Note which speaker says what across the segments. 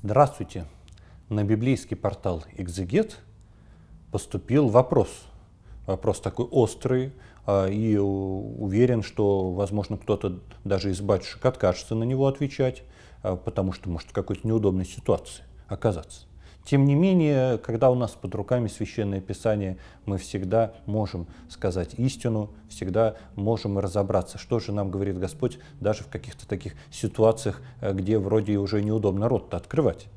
Speaker 1: Здравствуйте! На библейский портал «Экзегет» поступил вопрос. Вопрос такой острый, а, и уверен, что, возможно, кто-то даже из батюшек откажется на него отвечать, а, потому что может в какой-то неудобной ситуации оказаться. Тем не менее, когда у нас под руками священное писание, мы всегда можем сказать истину, всегда можем разобраться, что же нам говорит Господь даже в каких-то таких ситуациях, э, где вроде уже неудобно рот-то открывать.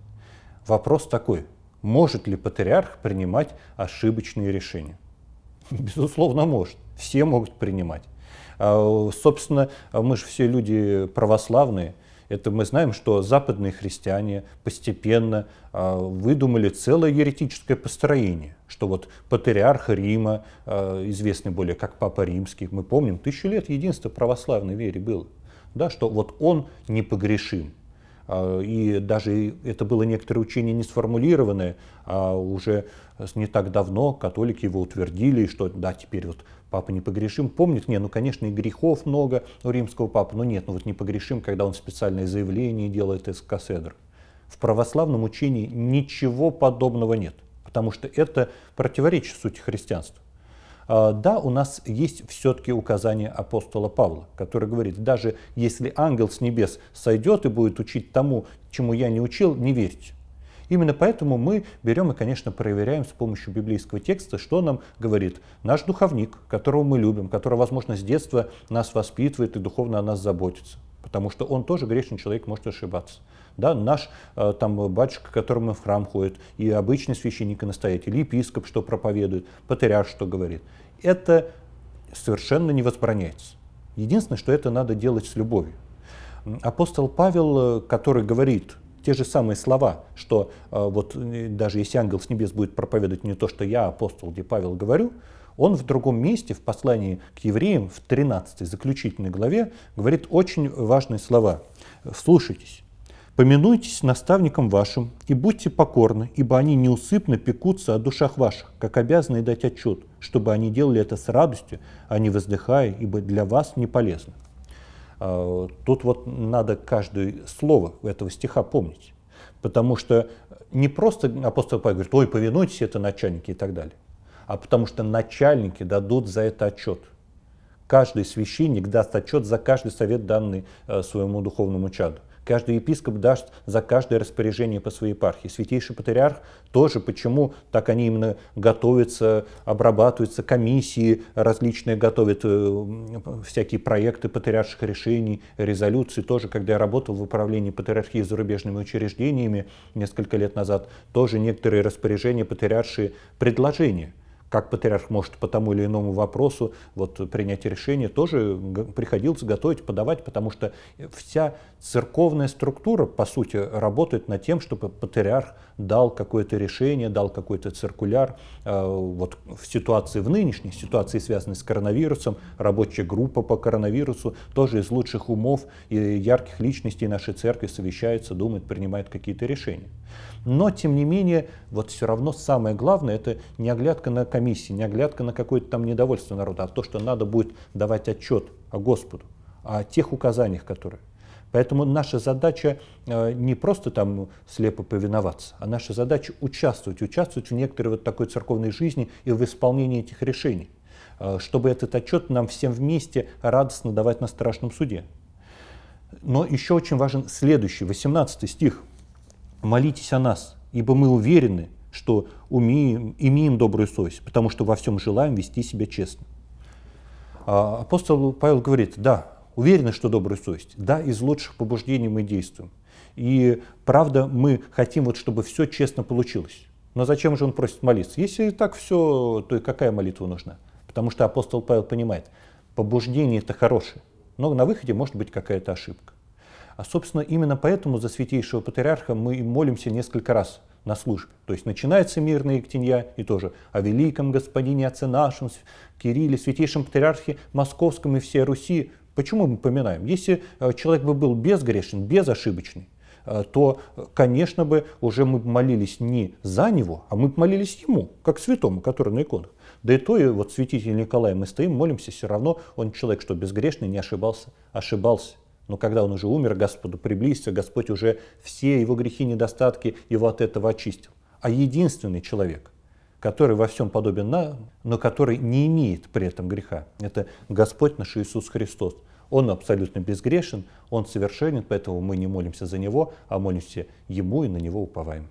Speaker 1: Вопрос такой, может ли патриарх принимать ошибочные решения? Безусловно, может. Все могут принимать. А, собственно, мы же все люди православные, это мы знаем, что западные христиане постепенно а, выдумали целое еретическое построение, что вот патриарх Рима, а, известный более как Папа Римский, мы помним, тысячу лет единство православной вере было, да, что вот он непогрешим, а, и даже это было некоторое учение не сформулированное, а уже не так давно католики его утвердили, что да, теперь вот папа не погрешим. Помнит, не, ну, конечно, и грехов много у римского папы, но нет, ну вот не погрешим, когда он специальное заявление делает из кафедр В православном учении ничего подобного нет, потому что это противоречит сути христианства. А, да, у нас есть все-таки указание апостола Павла, который говорит, даже если ангел с небес сойдет и будет учить тому, чему я не учил, не верьте. Именно поэтому мы берем и, конечно, проверяем с помощью библейского текста, что нам говорит наш духовник, которого мы любим, который, возможно, с детства нас воспитывает и духовно о нас заботится потому что он тоже грешный человек, может ошибаться. Да, наш э, там батюшка, к которому в храм ходит, и обычный священник и настоятель, и епископ, что проповедует, патриарш, что говорит. Это совершенно не возбраняется. Единственное, что это надо делать с любовью. Апостол Павел, э, который говорит те же самые слова, что э, вот даже если ангел с небес будет проповедовать не то, что я, апостол, где Павел говорю, он в другом месте, в послании к евреям, в 13 заключительной главе, говорит очень важные слова. Слушайтесь. поминуйтесь наставникам вашим и будьте покорны, ибо они неусыпно пекутся о душах ваших, как обязаны дать отчет, чтобы они делали это с радостью, а не воздыхая, ибо для вас не полезно». А, тут вот надо каждое слово этого стиха помнить, потому что не просто апостол Павел говорит, ой, повинуйтесь, это начальники и так далее а потому что начальники дадут за это отчет. Каждый священник даст отчет за каждый совет, данный э, своему духовному чаду. Каждый епископ даст за каждое распоряжение по своей епархии. Святейший патриарх тоже, почему так они именно готовятся, обрабатываются, комиссии различные готовят, э, всякие проекты патриарших решений, резолюции. Тоже, когда я работал в управлении патриархии зарубежными учреждениями несколько лет назад, тоже некоторые распоряжения патриаршие предложения – как патриарх может по тому или иному вопросу вот, принять решение, тоже приходилось готовить, подавать, потому что вся церковная структура, по сути, работает над тем, чтобы патриарх дал какое-то решение, дал какой-то циркуляр. Э, вот в ситуации, в нынешней ситуации, связанной с коронавирусом, рабочая группа по коронавирусу тоже из лучших умов и ярких личностей нашей церкви совещается, думает, принимает какие-то решения. Но, тем не менее, вот все равно самое главное – это не оглядка на комиссию, комиссии, не оглядка на какое-то там недовольство народа, а то, что надо будет давать отчет о Господу, а о тех указаниях, которые. Поэтому наша задача э, не просто там слепо повиноваться, а наша задача участвовать, участвовать в некоторой вот такой церковной жизни и в исполнении этих решений, э, чтобы этот отчет нам всем вместе радостно давать на страшном суде. Но еще очень важен следующий, 18 стих. «Молитесь о нас, ибо мы уверены, что умеем, имеем добрую совесть, потому что во всем желаем вести себя честно. А апостол Павел говорит, да, уверены, что добрую совесть, да, из лучших побуждений мы действуем. И правда, мы хотим, вот, чтобы все честно получилось. Но зачем же он просит молиться? Если так все, то и какая молитва нужна? Потому что апостол Павел понимает, побуждение это хорошее, но на выходе может быть какая-то ошибка. А, собственно, именно поэтому за святейшего патриарха мы и молимся несколько раз на службе. То есть начинается мирное Ектенья и тоже о великом господине отце нашем, Кирилле, святейшем патриархе Московском и всей Руси. Почему мы поминаем? Если э, человек бы был безгрешен, безошибочный, э, то, э, конечно бы, уже мы молились не за него, а мы молились ему, как святому, который на иконах. Да и то, и вот святитель Николай, мы стоим, молимся, все равно он человек, что безгрешный, не ошибался, ошибался. Но когда он уже умер, Господу приблизился, Господь уже все его грехи, недостатки его от этого очистил. А единственный человек, который во всем подобен нам, но который не имеет при этом греха, это Господь наш Иисус Христос. Он абсолютно безгрешен, он совершенен, поэтому мы не молимся за него, а молимся ему и на него уповаем.